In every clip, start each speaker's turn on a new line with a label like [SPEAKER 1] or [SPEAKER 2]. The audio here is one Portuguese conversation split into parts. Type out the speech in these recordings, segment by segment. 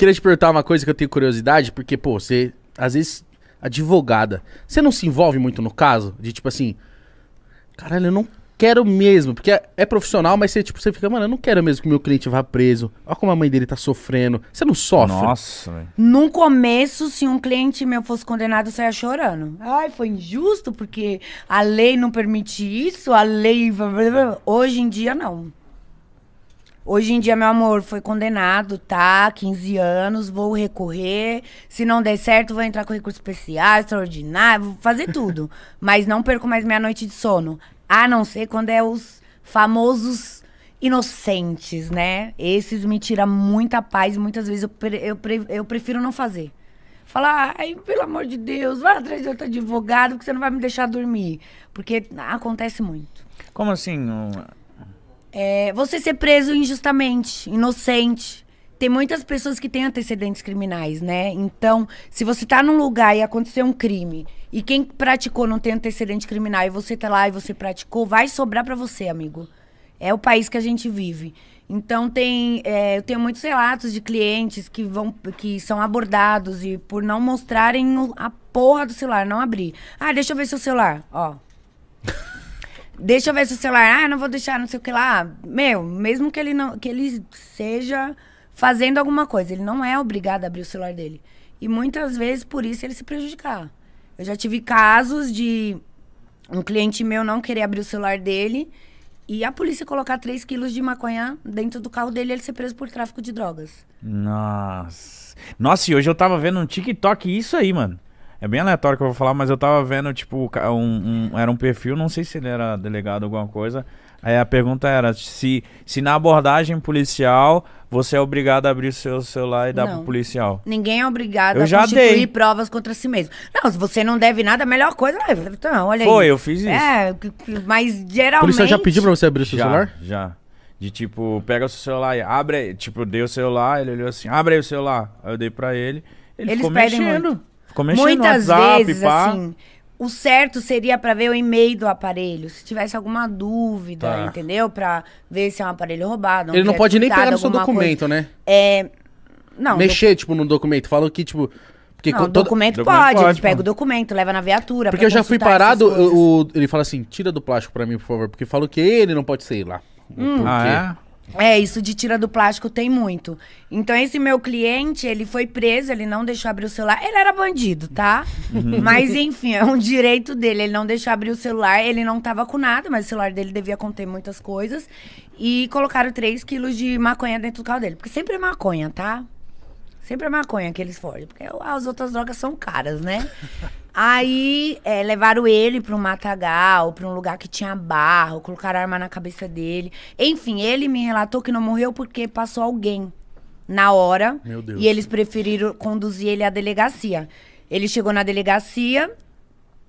[SPEAKER 1] Queria te perguntar uma coisa que eu tenho curiosidade, porque, pô, você, às vezes, advogada, você não se envolve muito no caso? De tipo assim, caralho, eu não quero mesmo, porque é, é profissional, mas você, tipo, você fica, mano, eu não quero mesmo que meu cliente vá preso. Olha como a mãe dele tá sofrendo. Você não sofre. Nossa, velho. No começo, se um cliente meu fosse condenado, eu saia chorando. Ai, foi injusto, porque a lei não permite isso, a lei. Hoje em dia, não. Hoje em dia, meu amor, foi condenado, tá? 15 anos, vou recorrer. Se não der certo, vou entrar com recurso especial, extraordinário, vou fazer tudo. Mas não perco mais minha noite de sono. A não ser quando é os famosos inocentes, né? Esses me tiram muita paz. Muitas vezes eu, pre eu, pre eu prefiro não fazer. Falar, ai, pelo amor de Deus, vai atrás de outro advogado, porque você não vai me deixar dormir. Porque acontece muito. Como assim? é, você ser preso injustamente, inocente. Tem muitas pessoas que têm antecedentes criminais, né? Então, se você tá num lugar e aconteceu um crime, e quem praticou não tem antecedente criminal, e você tá lá e você praticou, vai sobrar para você, amigo. É o país que a gente vive. Então tem, é, eu tenho muitos relatos de clientes que vão, que são abordados e por não mostrarem a porra do celular, não abrir. Ah, deixa eu ver seu celular. Ó, deixa eu ver seu celular, ah, não vou deixar, não sei o que lá. Meu, mesmo que ele não que ele seja fazendo alguma coisa, ele não é obrigado a abrir o celular dele. E muitas vezes por isso ele se prejudicar. Eu já tive casos de um cliente meu não querer abrir o celular dele e a polícia colocar 3 quilos de maconha dentro do carro dele e ele ser preso por tráfico de drogas. Nossa. Nossa, e hoje eu tava vendo um TikTok isso aí, mano. É bem aleatório que eu vou falar, mas eu tava vendo, tipo, um, um, era um perfil, não sei se ele era delegado ou alguma coisa. Aí a pergunta era se, se na abordagem policial você é obrigado a abrir o seu celular e dar não. pro policial. Ninguém é obrigado eu a já constituir dei. provas contra si mesmo. Não, se você não deve nada, a melhor coisa é. Então, olha Foi, aí. eu fiz isso. É, mas geralmente. O policial já pediu pra você abrir o seu já, celular? Já. De tipo, pega o seu celular e abre. Tipo, dei o celular, ele olhou assim, abre aí o celular. Aí eu dei pra ele.
[SPEAKER 2] Ele Eles ficou pedem mexendo. Muito. Ficou mexendo Muitas no WhatsApp, vezes, pá. assim,
[SPEAKER 1] o certo seria para ver o e-mail do aparelho, se tivesse alguma dúvida, tá. entendeu? Para ver se é um aparelho roubado. Ele não pode nem pegar no seu documento, coisa. né? É. Não. Mexer, docu... tipo, no documento. Falou que, tipo. Porque não, todo... documento, documento pode, pode, pega o documento, leva na viatura. Porque eu já fui parado, o, o, ele fala assim: tira do plástico para mim, por favor, porque falou que ele não pode sair lá. Hum. Ah, é? É, isso de tira do plástico tem muito. Então, esse meu cliente, ele foi preso, ele não deixou abrir o celular. Ele era bandido, tá?
[SPEAKER 2] Uhum. Mas, enfim, é um
[SPEAKER 1] direito dele. Ele não deixou abrir o celular, ele não tava com nada, mas o celular dele devia conter muitas coisas. E colocaram 3 quilos de maconha dentro do carro dele. Porque sempre é maconha, tá? Sempre a maconha que eles fogem, porque as outras drogas são caras, né? Aí é, levaram ele para um matagal, para um lugar que tinha barro, colocaram arma na cabeça dele. Enfim, ele me relatou que não morreu porque passou alguém na hora. Meu Deus. E eles preferiram conduzir ele à delegacia. Ele chegou na delegacia,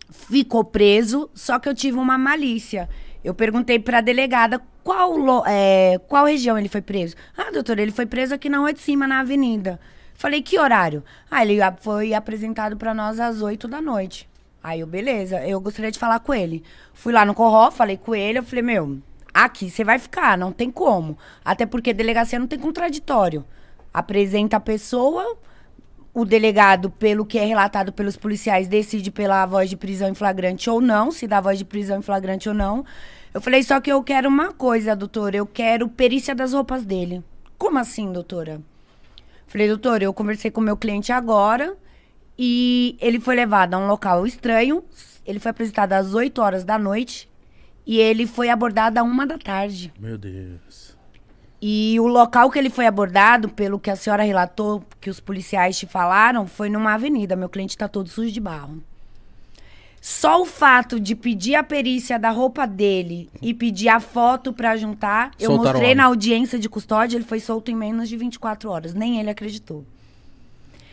[SPEAKER 1] ficou preso, só que eu tive uma malícia. Eu perguntei para a delegada qual, é, qual região ele foi preso. Ah, doutor, ele foi preso aqui na rua de cima, na avenida. Falei, que horário? Ah, ele foi apresentado para nós às 8 da noite. Aí eu, beleza, eu gostaria de falar com ele. Fui lá no Corró, falei com ele, eu falei, meu, aqui você vai ficar, não tem como. Até porque delegacia não tem contraditório. Apresenta a pessoa, o delegado, pelo que é relatado pelos policiais, decide pela voz de prisão em flagrante ou não, se dá voz de prisão em flagrante ou não. Eu falei, só que eu quero uma coisa, doutora, eu quero perícia das roupas dele. Como assim, doutora? Falei, doutor, eu conversei com meu cliente agora e ele foi levado a um local estranho. Ele foi apresentado às 8 horas da noite e ele foi abordado à uma da tarde. Meu Deus. E o local que ele foi abordado, pelo que a senhora relatou, que os policiais te falaram, foi numa avenida. Meu cliente está todo sujo de barro. Só o fato de pedir a perícia da roupa dele e pedir a foto para juntar, eu Soltaram mostrei na audiência de custódia, ele foi solto em menos de 24 horas. Nem ele acreditou.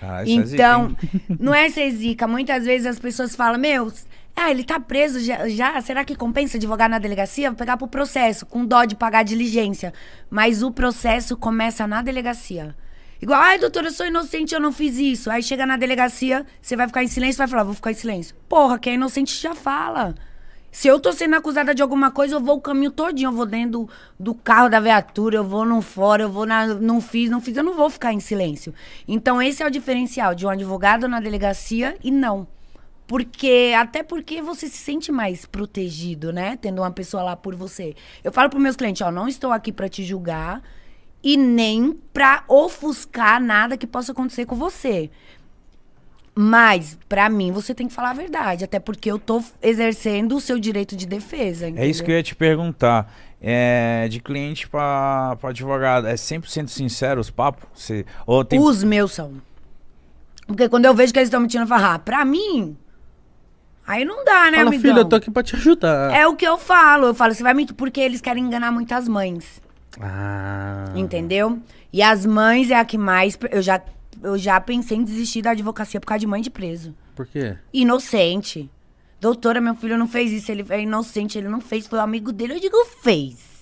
[SPEAKER 1] Ah, é então, é não é ser zica. Muitas vezes as pessoas falam, meu, ah, ele tá preso já, já, Será que compensa advogar na delegacia? Vou pegar pro processo, com dó de pagar diligência. Mas o processo começa na delegacia. Igual, ai, doutora, eu sou inocente, eu não fiz isso. Aí chega na delegacia, você vai ficar em silêncio, vai falar, vou ficar em silêncio. Porra, quem é inocente já fala. Se eu tô sendo acusada de alguma coisa, eu vou o caminho todinho. Eu vou dentro do, do carro da viatura, eu vou no fora, eu vou na. Não fiz, não fiz, eu não vou ficar em silêncio. Então, esse é o diferencial de um advogado na delegacia e não. Porque, até porque você se sente mais protegido, né? Tendo uma pessoa lá por você. Eu falo pros meus clientes, ó, não estou aqui para te julgar e nem pra ofuscar nada que possa acontecer com você. Mas, para mim, você tem que falar a verdade, até porque eu tô exercendo o seu direito de defesa. Entendeu? É isso que eu ia te perguntar. É, de cliente para advogado, é 100% sincero os papos? Você, ou tem... Os meus são. Porque quando eu vejo que eles estão mentindo, eu falo, ah, pra mim. Aí não dá, né, Fala, amigão? filho, eu tô aqui pra te ajudar. É o que eu falo. Eu falo, você vai mentir. Porque eles querem enganar muitas mães. Ah. Entendeu? E as mães é a que mais. Eu já, eu já pensei em desistir da advocacia por causa de mãe de preso. Por quê? Inocente. Doutora, meu filho não fez isso, ele é inocente, ele não fez, foi o amigo dele. Eu digo, fez.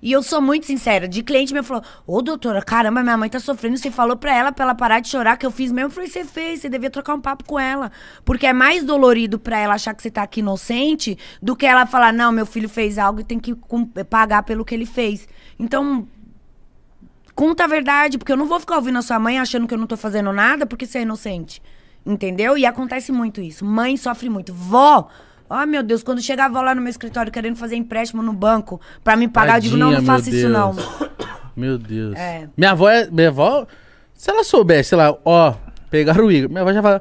[SPEAKER 1] E eu sou muito sincera. De cliente me falou: Ô, doutora, caramba, minha mãe tá sofrendo. Você falou pra ela, pra ela parar de chorar, que eu fiz mesmo. Eu falei: Você fez, você devia trocar um papo com ela. Porque é mais dolorido pra ela achar que você tá aqui inocente do que ela falar: Não, meu filho fez algo e tem que pagar pelo que ele fez. Então, conta a verdade, porque eu não vou ficar ouvindo a sua mãe achando que eu não tô fazendo nada porque você é inocente. Entendeu? E acontece muito isso. Mãe sofre muito. Vó Ó, oh, ah, meu Deus, quando chegava lá no meu escritório querendo fazer empréstimo no banco para me pagar, Tadinha, eu digo, não, não faça isso não. Meu Deus. É. Minha avó, é, minha avó, se ela soubesse, sei lá, ó, pegaram o Igor, minha avó já fala...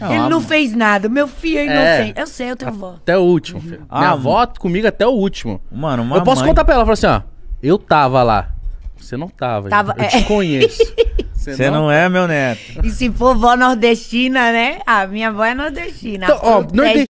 [SPEAKER 1] Ah, não, ele não fez nada. Meu filho é, é. inocente. É, eu sei, eu tenho avó. Até o último, uhum. filho. Minha ah, avó comigo até o último. Mano, uma Eu posso mãe... contar pra ela, falar assim, ó. Eu tava lá. Você não tava. tava... Eu é. te conheço. Você não... não... É, é meu neto. E se for vó nordestina, né? A ah, minha avó é nordestina. Então, ó, nordestina.